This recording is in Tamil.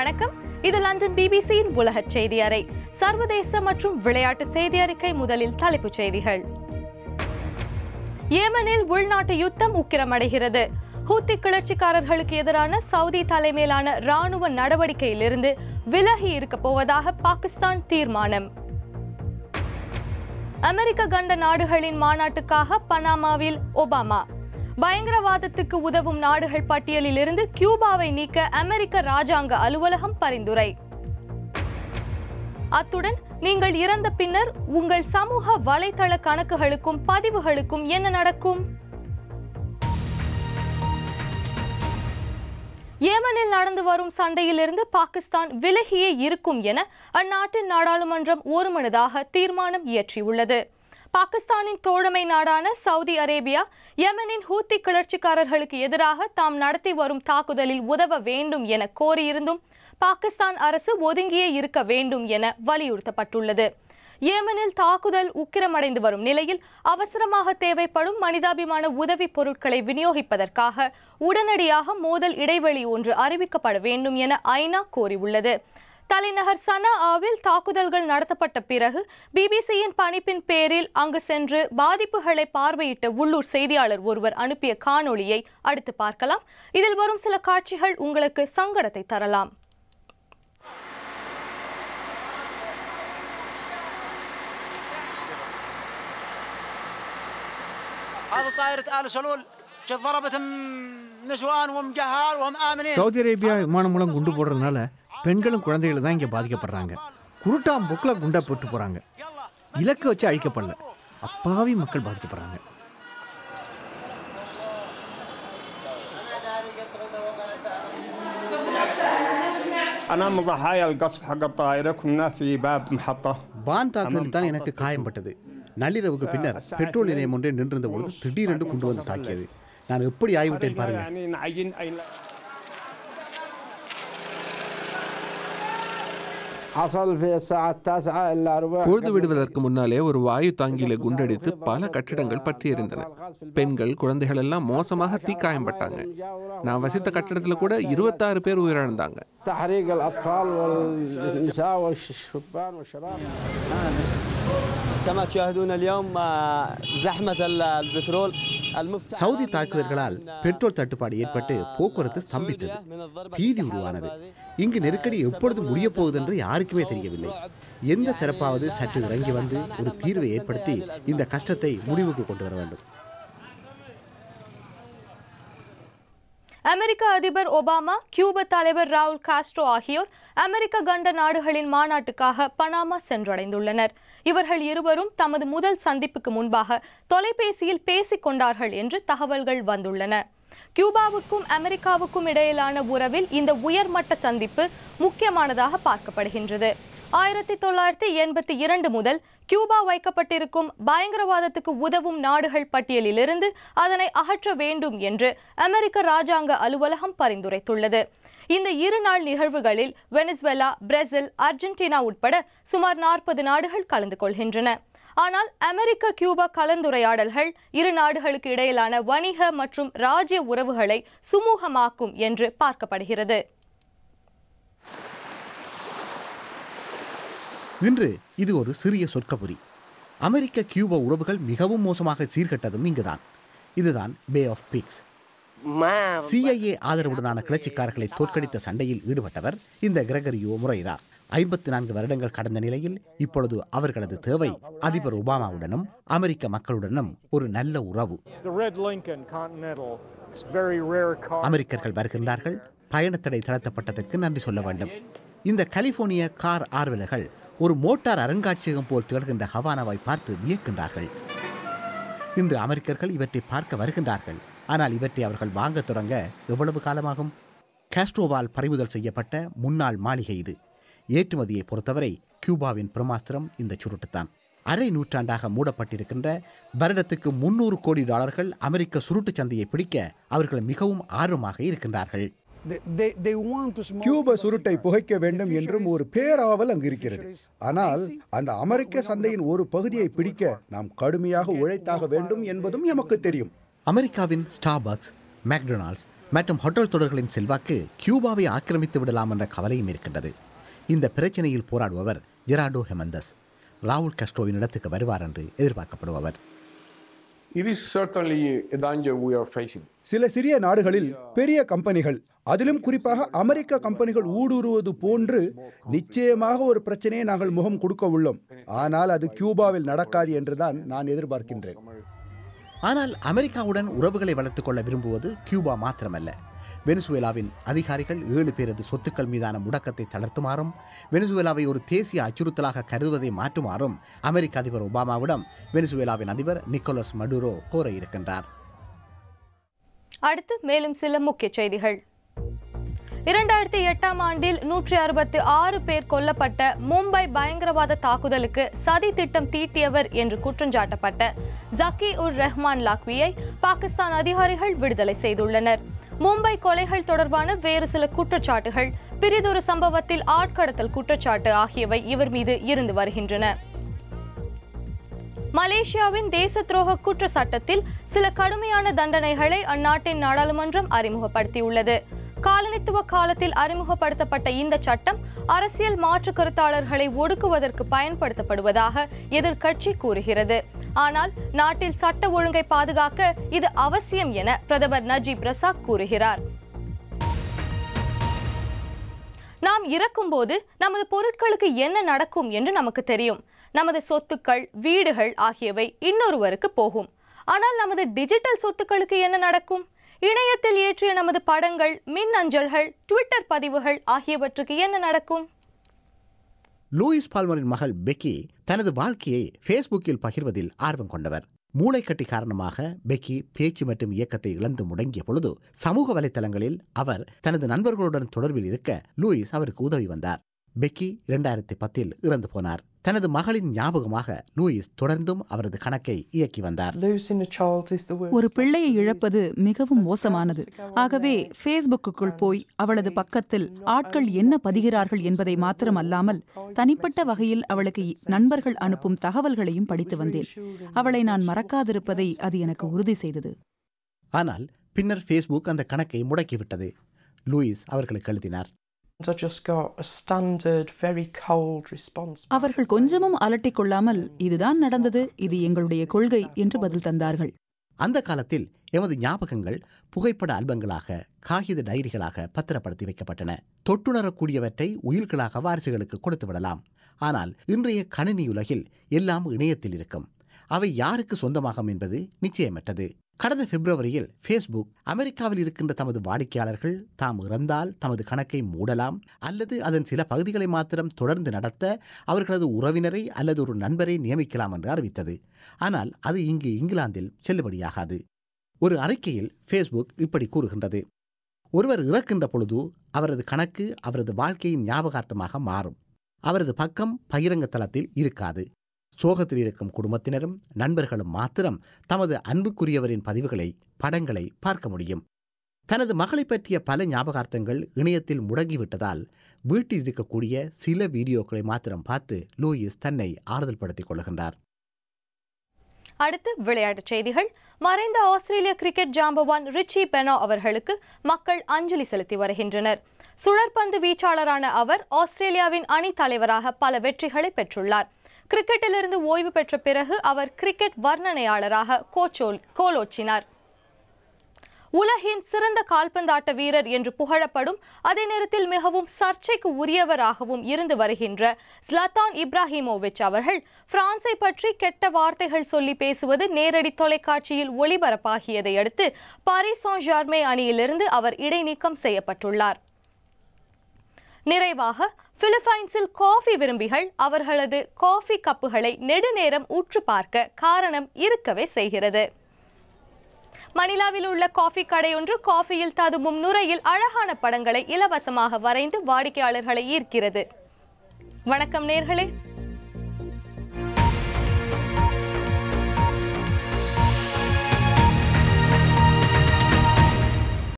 வணக்கம் இது லண்டன் பிபிசியின் உலக செய்தி அறை சர்வதேச மற்றும் விளையாட்டு செய்தி அறிக்கை முதலில் தலைப்புச் செய்திகள் ஏமனில் உள்நாட்டு யுத்தம் உக்கிரமடைகிறது ஹூத்தி கிளர்ச்சிக்காரர்களுக்கு எதிரான சவுதி தலைமையிலான ராணுவ நடவடிக்கையிலிருந்து விலகி இருக்க போவதாக பாகிஸ்தான் தீர்மானம் அமெரிக்க கண்ட நாடுகளின் மாநாட்டுக்காக பனாமாவில் ஒபாமா பயங்கரவாதத்துக்கு உதவும் நாடுகள் பட்டியலில் இருந்து கியூபாவை நீக்க அமெரிக்க ராஜாங்க அலுவலகம் பரிந்துரை அத்துடன் நீங்கள் இறந்த பின்னர் உங்கள் சமூக வலைதள கணக்குகளுக்கும் பதிவுகளுக்கும் என்ன நடக்கும் ஏமனில் நடந்து வரும் சண்டையிலிருந்து பாகிஸ்தான் விலகியே இருக்கும் என அந்நாட்டின் நாடாளுமன்றம் ஒருமனதாக தீர்மானம் இயற்றியுள்ளது பாகிஸ்தானின் தோழமை நாடான சவுதி அரேபியா யமனின் ஹூத்தி கிளர்ச்சிக்காரர்களுக்கு எதிராக தாம் நடத்தி வரும் தாக்குதலில் உதவ வேண்டும் என கோரியிருந்தும் பாகிஸ்தான் அரசு ஒதுங்கியே இருக்க வேண்டும் என வலியுறுத்தப்பட்டுள்ளது ஏமனில் தாக்குதல் உக்கிரமடைந்து வரும் நிலையில் அவசரமாக தேவைப்படும் மனிதாபிமான உதவி பொருட்களை விநியோகிப்பதற்காக உடனடியாக மோதல் இடைவெளி ஒன்று அறிவிக்கப்பட வேண்டும் என ஐநா கோரியுள்ளது தலைநகர் ஆவில் தாக்குதல்கள் நடத்தப்பட்ட பிறகு பிபிசியின் பணிப்பின் பேரில் அங்கு சென்று பாதிப்புகளை பார்வையிட்ட உள்ளூர் செய்தியாளர் ஒருவர் அனுப்பிய காணொளியை அடுத்து பார்க்கலாம் இதில் வரும் சில காட்சிகள் உங்களுக்கு சங்கடத்தை தரலாம் சவுதி அரேபியா விமானம் மூலம் குண்டு போடுறதுனால பெண்களும் குழந்தைகளும் தான் இங்கே பாதிக்கப்படுறாங்க குருட்டாம் புக்கில் குண்டா போட்டு போகிறாங்க இலக்கு வச்சு அழிக்கப்படல அப்பாவி மக்கள் பாதிக்கப்படுறாங்க பான் தாக்குதல் தான் எனக்கு காயம்பட்டது நள்ளிரவுக்கு பின்னர் பெட்ரோல் நிலையம் ஒன்றே நின்றிருந்த பொழுது திடீரென்று கொண்டு வந்து தாக்கியது நான் எப்படி ஆகிவிட்டேன் பாருங்க பொழுது விடுவதற்கு முன்னாலே ஒரு வாயு தாங்கியில குண்டடித்து பல கட்டிடங்கள் பற்றியிருந்தன பெண்கள் குழந்தைகள் எல்லாம் மோசமாக தீக்காயம்பட்டாங்க நான் வசித்த கட்டிடத்துல கூட இருபத்தாறு பேர் உயிரிழந்தாங்க كما تشاهدون اليوم زحمة البترول சவுதி தாக்குதல்களால் பெட்ரோல் தட்டுப்பாடு ஏற்பட்டு போக்குவரத்து ஸ்தம்பித்தது பீதி உருவானது இங்கு நெருக்கடி எப்பொழுது முடிய போகுது என்று யாருக்குமே தெரியவில்லை எந்த தரப்பாவது சற்று இறங்கி வந்து ஒரு தீர்வை ஏற்படுத்தி இந்த கஷ்டத்தை முடிவுக்கு கொண்டு வர வேண்டும் அமெரிக்க அதிபர் ஒபாமா கியூப தலைவர் ராகுல் காஸ்ட்ரோ ஆகியோர் அமெரிக்க கண்ட நாடுகளின் மாநாட்டுக்காக பனாமா சென்றடைந்துள்ளனர் இவர்கள் இருவரும் தமது முதல் சந்திப்புக்கு முன்பாக தொலைபேசியில் பேசிக் கொண்டார்கள் என்று தகவல்கள் வந்துள்ளன கியூபாவுக்கும் அமெரிக்காவுக்கும் இடையிலான உறவில் இந்த உயர்மட்ட சந்திப்பு முக்கியமானதாக பார்க்கப்படுகின்றது ஆயிரத்தி தொள்ளாயிரத்தி எண்பத்தி இரண்டு முதல் கியூபா வைக்கப்பட்டிருக்கும் பயங்கரவாதத்துக்கு உதவும் நாடுகள் பட்டியலிலிருந்து அதனை அகற்ற வேண்டும் என்று அமெரிக்க ராஜாங்க அலுவலகம் பரிந்துரைத்துள்ளது இந்த இரு நாள் நிகழ்வுகளில் வெனிஸ்வெலா பிரேசில் அர்ஜென்டினா உட்பட சுமார் நாற்பது நாடுகள் கலந்து கொள்கின்றன ஆனால் அமெரிக்க கியூபா கலந்துரையாடல்கள் இரு நாடுகளுக்கு இடையிலான வணிக மற்றும் ராஜ்ய உறவுகளை சுமூகமாக்கும் என்று பார்க்கப்படுகிறது இன்று இது ஒரு சிறிய சொற்கபுரி அமெரிக்க கியூப உறவுகள் மிகவும் மோசமாக சீர்கட்டதும் இங்குதான் இதுதான் பே ஆஃப் பிக்ஸ் சிஐஏ ஆதரவுடனான கிளர்ச்சிக்காரர்களை தோற்கடித்த சண்டையில் ஈடுபட்டவர் இந்த கிரகரியோ முறையிறா ஐம்பத்தி நான்கு வருடங்கள் கடந்த நிலையில் இப்பொழுது அவர்களது தேவை அதிபர் ஒபாமாவுடனும் அமெரிக்க மக்களுடனும் ஒரு நல்ல உறவு அமெரிக்கர்கள் வருகின்றார்கள் பயணத்தடை தளர்த்தப்பட்டதற்கு நன்றி சொல்ல வேண்டும் இந்த கலிபோர்னிய கார் ஆர்வலர்கள் ஒரு மோட்டார் அருங்காட்சியகம் போல் திகழ்கின்ற ஹவானாவை பார்த்து வியக்கின்றார்கள் இன்று அமெரிக்கர்கள் இவற்றை பார்க்க வருகின்றார்கள் ஆனால் இவற்றை அவர்கள் வாங்க தொடங்க எவ்வளவு காலமாகும் காஸ்ட்ரோவால் பறிமுதல் செய்யப்பட்ட முன்னாள் மாளிகை இது ஏற்றுமதியை பொறுத்தவரை கியூபாவின் பிரமாஸ்திரம் இந்த சுருட்டுத்தான் அரை நூற்றாண்டாக மூடப்பட்டிருக்கின்ற வருடத்துக்கு முன்னூறு கோடி டாலர்கள் அமெரிக்க சுருட்டு சந்தையை பிடிக்க அவர்கள் மிகவும் ஆர்வமாக இருக்கின்றார்கள் கியூப சுருட்டை புகைக்க வேண்டும் என்றும் ஒரு பேராவல் அங்கு இருக்கிறது ஆனால் அந்த அமெரிக்க சந்தையின் ஒரு பகுதியை பிடிக்க நாம் கடுமையாக உழைத்தாக வேண்டும் என்பதும் எமக்கு தெரியும் அமெரிக்காவின் ஸ்டார்பாக்ஸ் மேக்டொனால்ட்ஸ் மற்றும் ஹோட்டல் தொடர்களின் செல்வாக்கு கியூபாவை ஆக்கிரமித்து விடலாம் என்ற கவலையும் இருக்கின்றது இந்த பிரச்சனையில் போராடுபவர் ஜெராடோ ஹெமந்தஸ் ராகுல் கஸ்டோவின் இடத்துக்கு வருவார் என்று எதிர்பார்க்கப்படுபவர் சில சிறிய நாடுகளில் பெரிய கம்பெனிகள் அதிலும் குறிப்பாக அமெரிக்க கம்பெனிகள் ஊடுருவது போன்று நிச்சயமாக ஒரு பிரச்சனையை நாங்கள் முகம் கொடுக்க உள்ளோம் ஆனால் அது கியூபாவில் நடக்காது என்றுதான் நான் எதிர்பார்க்கின்றேன் ஆனால் அமெரிக்காவுடன் உறவுகளை வளர்த்துக் கொள்ள விரும்புவது கியூபா மாத்திரமல்ல வெனிசுவேலாவின் அதிகாரிகள் ஏழு பேரது சொத்துக்கள் மீதான முடக்கத்தை தளர்த்துமாறும் வெனிசுவேலாவை ஒரு தேசிய அச்சுறுத்தலாக கருதுவதை மாற்றுமாறும் அமெரிக்க அதிபர் ஒபாமாவிடம் வெனிசுவேலாவின் அதிபர் நிக்கோலஸ் மடுரோ கோர இருக்கின்றார் அடுத்து மேலும் சில முக்கிய செய்திகள் இரண்டாயிரத்தி எட்டாம் ஆண்டில் நூற்றி அறுபத்தி ஆறு பேர் கொல்லப்பட்ட மும்பை பயங்கரவாத தாக்குதலுக்கு சதி திட்டம் தீட்டியவர் என்று குற்றஞ்சாட்டப்பட்ட ஜக்கி உர் ரஹ்மான் லாக்வியை பாகிஸ்தான் அதிகாரிகள் விடுதலை செய்துள்ளனர் மும்பை கொலைகள் தொடர்பான வேறு சில குற்றச்சாட்டுகள் பிரிதொரு சம்பவத்தில் ஆட்கடத்தல் குற்றச்சாட்டு ஆகியவை இவர் மீது இருந்து வருகின்றன மலேசியாவின் தேச துரோக குற்ற சட்டத்தில் சில கடுமையான தண்டனைகளை அந்நாட்டின் நாடாளுமன்றம் அறிமுகப்படுத்தியுள்ளது காலனித்துவ காலத்தில் அறிமுகப்படுத்தப்பட்ட இந்த சட்டம் அரசியல் மாற்று கருத்தாளர்களை ஒடுக்குவதற்கு பயன்படுத்தப்படுவதாக எதிர்க்கட்சி கூறுகிறது ஆனால் நாட்டில் சட்ட ஒழுங்கை பாதுகாக்க இது அவசியம் என பிரதமர் நஜீப் ரசாக் கூறுகிறார் நாம் இறக்கும்போது நமது பொருட்களுக்கு என்ன நடக்கும் என்று நமக்கு தெரியும் நமது சொத்துக்கள் வீடுகள் ஆகியவை இன்னொருவருக்கு போகும் ஆனால் நமது டிஜிட்டல் சொத்துக்களுக்கு என்ன நடக்கும் இணையத்தில் ஏற்றிய நமது படங்கள் மின் அஞ்சல்கள் ட்விட்டர் பதிவுகள் ஆகியவற்றுக்கு என்ன நடக்கும் லூயிஸ் பால்மரின் மகள் பெக்கி தனது வாழ்க்கையை ஃபேஸ்புக்கில் பகிர்வதில் ஆர்வம் கொண்டவர் மூளைக்கட்டி காரணமாக பெக்கி பேச்சு மற்றும் இயக்கத்தை இழந்து முடங்கிய பொழுது சமூக வலைதளங்களில் அவர் தனது நண்பர்களுடன் தொடர்பில் இருக்க லூயிஸ் அவருக்கு உதவி வந்தார் பெக்கி இரண்டாயிரத்தி பத்தில் இறந்து போனார் தனது மகளின் ஞாபகமாக லூயிஸ் தொடர்ந்தும் அவரது கணக்கை இயக்கி வந்தார் ஒரு பிள்ளையை இழப்பது மிகவும் மோசமானது ஆகவே ஃபேஸ்புக்குக்குள் போய் அவளது பக்கத்தில் ஆட்கள் என்ன பதிகிறார்கள் என்பதை மாத்திரம் அல்லாமல் தனிப்பட்ட வகையில் அவளுக்கு நண்பர்கள் அனுப்பும் தகவல்களையும் படித்து வந்தேன் அவளை நான் மறக்காதிருப்பதை அது எனக்கு உறுதி செய்தது ஆனால் பின்னர் ஃபேஸ்புக் அந்த கணக்கை முடக்கிவிட்டது லூயிஸ் அவர்களுக்கு எழுதினார் அவர்கள் கொஞ்சமும் அலட்டிக் கொள்ளாமல் இதுதான் நடந்தது இது எங்களுடைய கொள்கை என்று பதில் தந்தார்கள் அந்த காலத்தில் எமது ஞாபகங்கள் புகைப்பட ஆல்பங்களாக காகித டைரிகளாக பத்திரப்படுத்தி வைக்கப்பட்டன தொட்டுணரக்கூடியவற்றை உயிர்களாக வாரிசுகளுக்கு கொடுத்து விடலாம் ஆனால் இன்றைய கணினி உலகில் எல்லாம் இணையத்தில் இருக்கும் அவை யாருக்கு சொந்தமாகும் என்பது நிச்சயமற்றது கடந்த பிப்ரவரியில் ஃபேஸ்புக் அமெரிக்காவில் இருக்கின்ற தமது வாடிக்கையாளர்கள் தாம் இறந்தால் தமது கணக்கை மூடலாம் அல்லது அதன் சில பகுதிகளை மாத்திரம் தொடர்ந்து நடத்த அவர்களது உறவினரை அல்லது ஒரு நண்பரை நியமிக்கலாம் என்று அறிவித்தது ஆனால் அது இங்கு இங்கிலாந்தில் செல்லுபடியாகாது ஒரு அறிக்கையில் ஃபேஸ்புக் இப்படி கூறுகின்றது ஒருவர் இறக்கின்ற பொழுது அவரது கணக்கு அவரது வாழ்க்கையின் ஞாபகார்த்தமாக மாறும் அவரது பக்கம் பகிரங்க தளத்தில் இருக்காது சோகத்தில் இருக்கும் குடும்பத்தினரும் நண்பர்களும் மாத்திரம் தமது அன்புக்குரியவரின் பதிவுகளை படங்களை பார்க்க முடியும் தனது மகளை பற்றிய பல ஞாபகார்த்தங்கள் இணையத்தில் முடங்கிவிட்டதால் வீட்டில் இருக்கக்கூடிய சில வீடியோக்களை மாத்திரம் பார்த்து லூயிஸ் தன்னை ஆறுதல் படுத்திக் கொள்கின்றார் அடுத்து விளையாட்டுச் செய்திகள் மறைந்த ஆஸ்திரேலிய கிரிக்கெட் ஜாம்பவான் ரிச்சி பெனோ அவர்களுக்கு மக்கள் அஞ்சலி செலுத்தி வருகின்றனர் சுழற்பந்து வீச்சாளரான அவர் ஆஸ்திரேலியாவின் அணி தலைவராக பல வெற்றிகளை பெற்றுள்ளார் கிரிக்கெட்டிலிருந்து ஓய்வு பெற்ற பிறகு அவர் கிரிக்கெட் வர்ணனையாளராக கோச்சோல் கோலோச்சினார் உலகின் சிறந்த கால்பந்தாட்ட வீரர் என்று புகழப்படும் அதே நேரத்தில் மிகவும் சர்ச்சைக்கு உரியவராகவும் இருந்து வருகின்ற ஸ்லத்தான் இப்ராஹிமோவிச் அவர்கள் பிரான்சை பற்றி கெட்ட வார்த்தைகள் சொல்லி பேசுவது நேரடி தொலைக்காட்சியில் ஒளிபரப்பாகியதை அடுத்து பாரிசான் ஜார்மே அணியிலிருந்து அவர் இடைநீக்கம் செய்யப்பட்டுள்ளார் நிறைவாக பிலிப்பைன்ஸில் காஃபி விரும்பிகள் அவர்களது காஃபி கப்புகளை நெடுநேரம் உற்று பார்க்க காரணம் இருக்கவே செய்கிறது மணிலாவில் உள்ள காஃபி கடையொன்று காஃபியில் ததுமும் நுரையில் அழகான படங்களை இலவசமாக வரைந்து வாடிக்கையாளர்களை ஈர்க்கிறது வணக்கம் நேர்களே